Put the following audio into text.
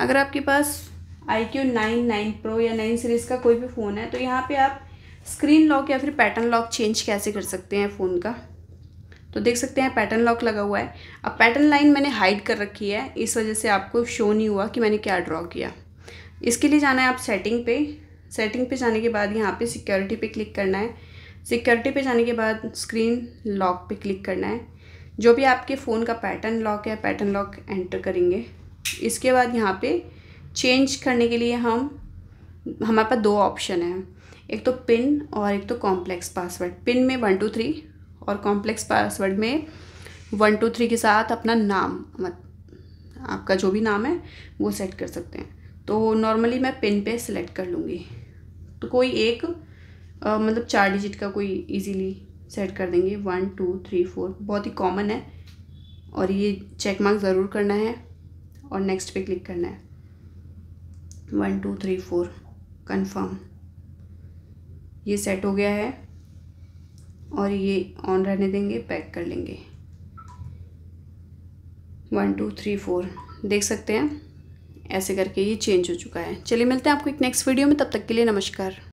अगर आपके पास iQOO nine nine pro या नाइन सीरीज़ का कोई भी फ़ोन है तो यहाँ पे आप स्क्रीन लॉक या फिर पैटर्न लॉक चेंज कैसे कर सकते हैं फ़ोन का तो देख सकते हैं पैटर्न लॉक लगा हुआ है अब पैटर्न लाइन मैंने हाइड कर रखी है इस वजह से आपको शो नहीं हुआ कि मैंने क्या ड्रॉ किया इसके लिए जाना है आप सेटिंग पे सेटिंग पे जाने के बाद यहाँ पे सिक्योरिटी पे क्लिक करना है सिक्योरिटी पे जाने के बाद स्क्रीन लॉक पे क्लिक करना है जो भी आपके फ़ोन का पैटर्न लॉक है पैटर्न लॉक एंटर करेंगे इसके बाद यहाँ पे चेंज करने के लिए हम हमारे पास दो ऑप्शन हैं एक तो पिन और एक तो कॉम्प्लेक्स पासवर्ड पिन में वन टू थ्री और कॉम्प्लेक्स पासवर्ड में वन टू थ्री के साथ अपना नाम मत आपका जो भी नाम है वो सेट कर सकते हैं तो नॉर्मली मैं पिन पे सिलेक्ट कर लूँगी तो कोई एक आ, मतलब चार डिजिट का कोई इजीली सेट कर देंगे वन टू थ्री फोर बहुत ही कॉमन है और ये चेक मार्क ज़रूर करना है और नेक्स्ट पे क्लिक करना है one two three four confirm ये सेट हो गया है और ये ऑन रहने देंगे पैक कर लेंगे वन टू थ्री फोर देख सकते हैं ऐसे करके ये चेंज हो चुका है चलिए मिलते हैं आपको एक नेक्स्ट वीडियो में तब तक के लिए नमस्कार